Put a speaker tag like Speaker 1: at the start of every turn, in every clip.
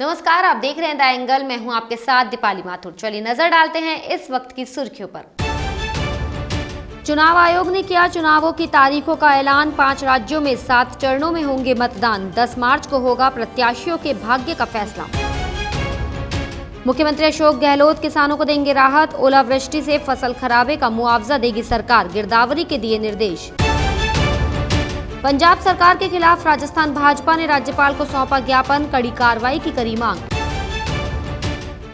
Speaker 1: नमस्कार आप देख रहे हैं द एंगल मैं हूं आपके साथ दीपाली माथुर चलिए नजर डालते हैं इस वक्त की सुर्खियों पर चुनाव आयोग ने किया चुनावों की तारीखों का ऐलान पांच राज्यों में सात चरणों में होंगे मतदान 10 मार्च को होगा प्रत्याशियों के भाग्य का फैसला मुख्यमंत्री अशोक गहलोत किसानों को देंगे राहत ओलावृष्टि से फसल खराबे का मुआवजा देगी सरकार गिरदावरी के दिए निर्देश पंजाब सरकार के खिलाफ राजस्थान भाजपा ने राज्यपाल को सौंपा ज्ञापन कड़ी कार्रवाई की करी मांग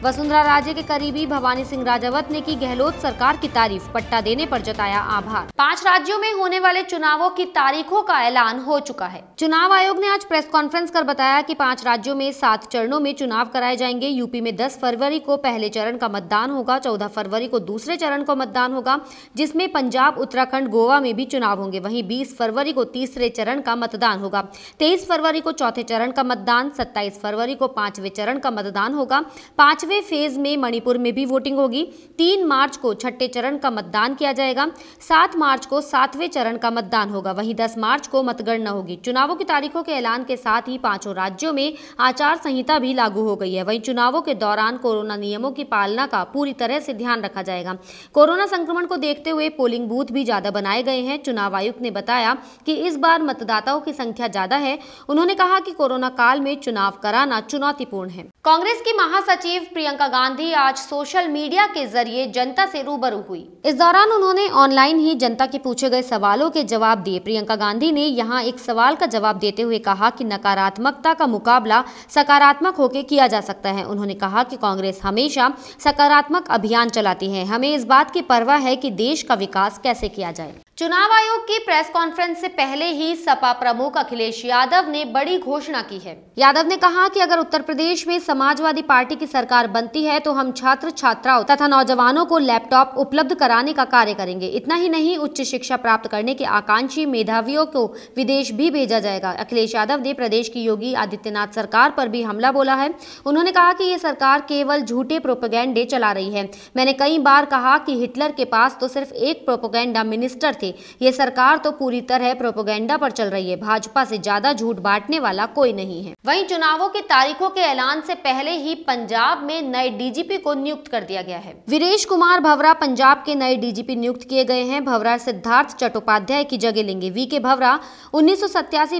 Speaker 1: वसुंधरा राजे के करीबी भवानी सिंह राजावत ने की गहलोत सरकार की तारीफ पट्टा देने पर जताया आभार पांच राज्यों में होने वाले चुनावों की तारीखों का ऐलान हो चुका है चुनाव आयोग ने आज प्रेस कॉन्फ्रेंस कर बताया कि पांच राज्यों में सात चरणों में चुनाव कराए जाएंगे यूपी में दस फरवरी को पहले चरण का मतदान होगा चौदह फरवरी को दूसरे चरण का मतदान होगा जिसमें पंजाब उत्तराखंड गोवा में भी चुनाव होंगे वहीं बीस फरवरी को तीसरे चरण का मतदान होगा तेईस फरवरी को चौथे चरण का मतदान सत्ताईस फरवरी को पांचवें चरण का मतदान होगा पांचवें पांचवें फेज में मणिपुर में भी वोटिंग होगी तीन मार्च को छठे चरण का मतदान किया जाएगा सात मार्च को सातवें चरण का मतदान होगा वहीं दस मार्च को मतगणना होगी चुनावों की तारीखों के ऐलान के साथ ही पांचों राज्यों में आचार संहिता भी लागू हो गई है वहीं चुनावों के दौरान कोरोना नियमों की पालना का पूरी तरह से ध्यान रखा जाएगा कोरोना संक्रमण को देखते हुए पोलिंग बूथ भी ज्यादा बनाए गए हैं चुनाव आयुक्त ने बताया कि इस बार मतदाताओं की संख्या ज्यादा है उन्होंने कहा कि कोरोना काल में चुनाव कराना चुनौतीपूर्ण है कांग्रेस की महासचिव प्रियंका गांधी आज सोशल मीडिया के जरिए जनता से रूबरू हुई इस दौरान उन्होंने ऑनलाइन ही जनता के पूछे गए सवालों के जवाब दिए प्रियंका गांधी ने यहां एक सवाल का जवाब देते हुए कहा कि नकारात्मकता का मुकाबला सकारात्मक होकर किया जा सकता है उन्होंने कहा कि कांग्रेस हमेशा सकारात्मक अभियान चलाती है हमें इस बात की परवाह है की देश का विकास कैसे किया जाए चुनाव आयोग की प्रेस कॉन्फ्रेंस से पहले ही सपा प्रमुख अखिलेश यादव ने बड़ी घोषणा की है यादव ने कहा कि अगर उत्तर प्रदेश में समाजवादी पार्टी की सरकार बनती है तो हम छात्र छात्राओं तथा नौजवानों को लैपटॉप उपलब्ध कराने का कार्य करेंगे इतना ही नहीं उच्च शिक्षा प्राप्त करने के आकांक्षी मेधावियों को विदेश भी भेजा जाएगा अखिलेश यादव ने प्रदेश की योगी आदित्यनाथ सरकार पर भी हमला बोला है उन्होंने कहा की ये सरकार केवल झूठे प्रोपोगेंडे चला रही है मैंने कई बार कहा की हिटलर के पास तो सिर्फ एक प्रोपोगेंडा मिनिस्टर थे थे ये सरकार तो पूरी तरह प्रोपोगेंडा पर चल रही है भाजपा से ज्यादा झूठ बांटने वाला कोई नहीं है वहीं चुनावों की तारीखों के ऐलान से पहले ही पंजाब में नए डीजीपी को नियुक्त कर दिया गया है वीरेश कुमार भवरा पंजाब के नए डीजीपी नियुक्त किए गए हैं भवरा सिद्धार्थ चट्टोपाध्याय की जगह लेंगे वी के भवरा उन्नीस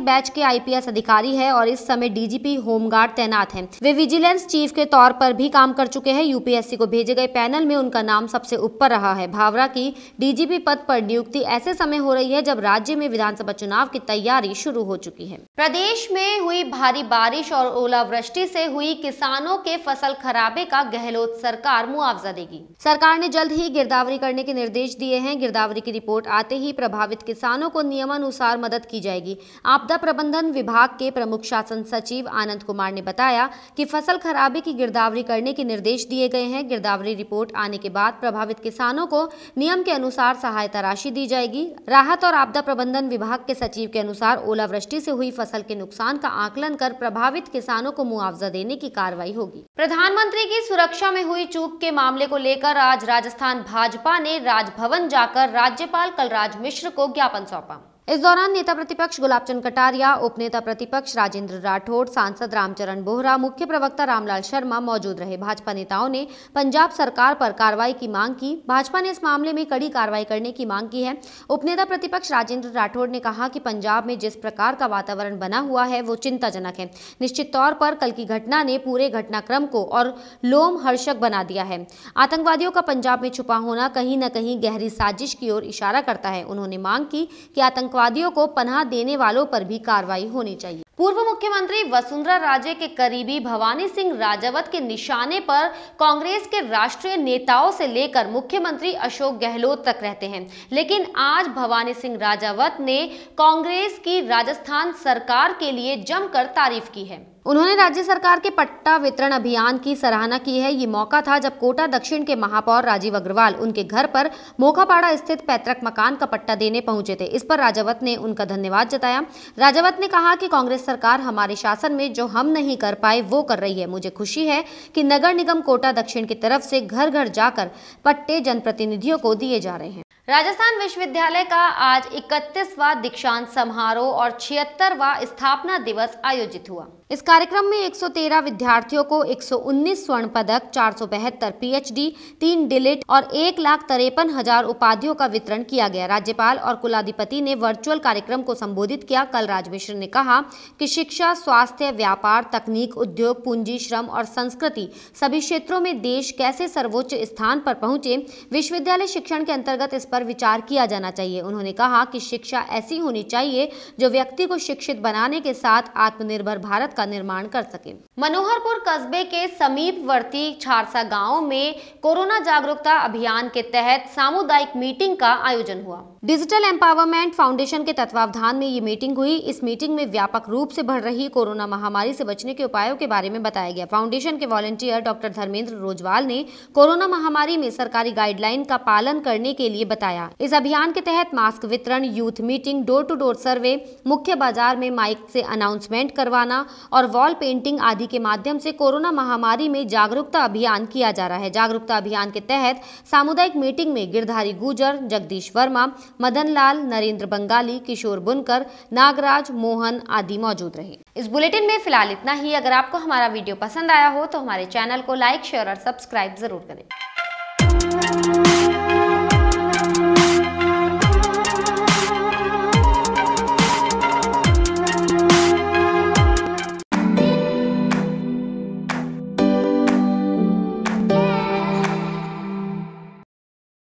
Speaker 1: बैच के आई अधिकारी है और इस समय डीजीपी होमगार्ड तैनात है वे विजिलेंस चीफ के तौर पर भी काम कर चुके हैं यूपीएससी को भेजे गए पैनल में उनका नाम सबसे ऊपर रहा है भावरा की डीजीपी पद पर नियुक्ति ऐसे समय हो रही है जब राज्य में विधानसभा चुनाव की तैयारी शुरू हो चुकी है प्रदेश में हुई भारी बारिश और ओलावृष्टि से हुई किसानों के फसल खराबे का गहलोत सरकार मुआवजा देगी सरकार ने जल्द ही गिरदावरी करने के निर्देश दिए हैं गिरदावरी की रिपोर्ट आते ही प्रभावित किसानों को नियमानुसार मदद की जाएगी आपदा प्रबंधन विभाग के प्रमुख शासन सचिव आनंद कुमार ने बताया की फसल खराबे की गिरदावरी करने के निर्देश दिए गए हैं गिरदावरी रिपोर्ट आने के बाद प्रभावित किसानों को नियम के अनुसार सहायता राशि दी जाएगी जाएगी राहत और आपदा प्रबंधन विभाग के सचिव के अनुसार ओलावृष्टि से हुई फसल के नुकसान का आकलन कर प्रभावित किसानों को मुआवजा देने की कार्रवाई होगी प्रधानमंत्री की सुरक्षा में हुई चूक के मामले को लेकर आज राजस्थान भाजपा ने राजभवन जाकर राज्यपाल कलराज मिश्र को ज्ञापन सौंपा इस दौरान नेता प्रतिपक्ष गुलाबचंद कटारिया उपनेता प्रतिपक्ष राजेंद्र राठौड़ सांसद रामचरण बोहरा मुख्य प्रवक्ता रामलाल शर्मा मौजूद रहे भाजपा नेताओं ने पंजाब सरकार पर कार्रवाई की मांग की भाजपा ने इस मामले में कड़ी कार्रवाई करने की मांग की है उपनेता प्रतिपक्ष राजेंद्र राठौड़ ने कहा कि पंजाब में जिस प्रकार का वातावरण बना हुआ है वो चिंताजनक है निश्चित तौर पर कल की घटना ने पूरे घटनाक्रम को और लोम हर्षक बना दिया है आतंकवादियों का पंजाब में छुपा होना कहीं न कहीं गहरी साजिश की ओर इशारा करता है उन्होंने मांग की कि आतंक आतंकवादियों को पनाह देने वालों पर भी कार्रवाई होनी चाहिए पूर्व मुख्यमंत्री वसुंधरा राजे के करीबी भवानी सिंह राजावत के निशाने पर कांग्रेस के राष्ट्रीय नेताओं से लेकर मुख्यमंत्री अशोक गहलोत तक रहते हैं लेकिन आज भवानी सिंह राजावत ने कांग्रेस की राजस्थान सरकार के लिए जमकर तारीफ की है उन्होंने राज्य सरकार के पट्टा वितरण अभियान की सराहना की है ये मौका था जब कोटा दक्षिण के महापौर राजीव अग्रवाल उनके घर पर मोखापाड़ा स्थित पैतृक मकान का पट्टा देने पहुंचे थे इस पर राजावत ने उनका धन्यवाद जताया राजावत ने कहा कि कांग्रेस सरकार हमारे शासन में जो हम नहीं कर पाए वो कर रही है मुझे खुशी है कि नगर निगम कोटा दक्षिण की तरफ से घर घर जाकर पट्टे जनप्रतिनिधियों को दिए जा रहे हैं राजस्थान विश्वविद्यालय का आज 31वां दीक्षांत समारोह और 76वां स्थापना दिवस आयोजित हुआ इस कार्यक्रम में 113 विद्यार्थियों को 119 स्वर्ण पदक चार सौ बहत्तर पीएचडी, तीन डिलिट और एक लाख तिरपन हजार उपाधियों का वितरण किया गया राज्यपाल और कुलाधिपति ने वर्चुअल कार्यक्रम को संबोधित किया कल राजमिश्र ने कहा कि शिक्षा स्वास्थ्य व्यापार तकनीक उद्योग पूंजी श्रम और संस्कृति सभी क्षेत्रों में देश कैसे सर्वोच्च स्थान पर पहुंचे विश्वविद्यालय शिक्षण के अंतर्गत इस पर विचार किया जाना चाहिए उन्होंने कहा कि शिक्षा ऐसी होनी चाहिए जो व्यक्ति को शिक्षित बनाने के साथ आत्मनिर्भर भारत का निर्माण कर सके मनोहरपुर कस्बे के समीपवर्ती छारसा गाँव में कोरोना जागरूकता अभियान के तहत सामुदायिक मीटिंग का आयोजन हुआ डिजिटल एम्पावरमेंट फाउंडेशन के तत्वावधान में ये मीटिंग हुई इस मीटिंग में व्यापक रूप से बढ़ रही कोरोना महामारी से बचने के उपायों के बारे में बताया गया फाउंडेशन के वॉलेंटियर डॉक्टर धर्मेंद्र रोजवाल ने कोरोना महामारी में सरकारी गाइडलाइन का पालन करने के लिए बताया इस अभियान के तहत मास्क वितरण youth meeting door to door survey मुख्य बाजार में माइक से अनाउंसमेंट करवाना और वॉल पेंटिंग आदि के माध्यम से कोरोना महामारी में जागरूकता अभियान किया जा रहा है जागरूकता अभियान के तहत सामुदायिक मीटिंग में गिरधारी गुजर जगदीश वर्मा मदन लाल नरेंद्र बंगाली किशोर बुनकर नागराज मोहन आदि मौजूद रहे इस बुलेटिन में फिलहाल इतना ही अगर आपको हमारा वीडियो पसंद आया हो तो हमारे चैनल को लाइक शेयर और सब्सक्राइब जरूर करें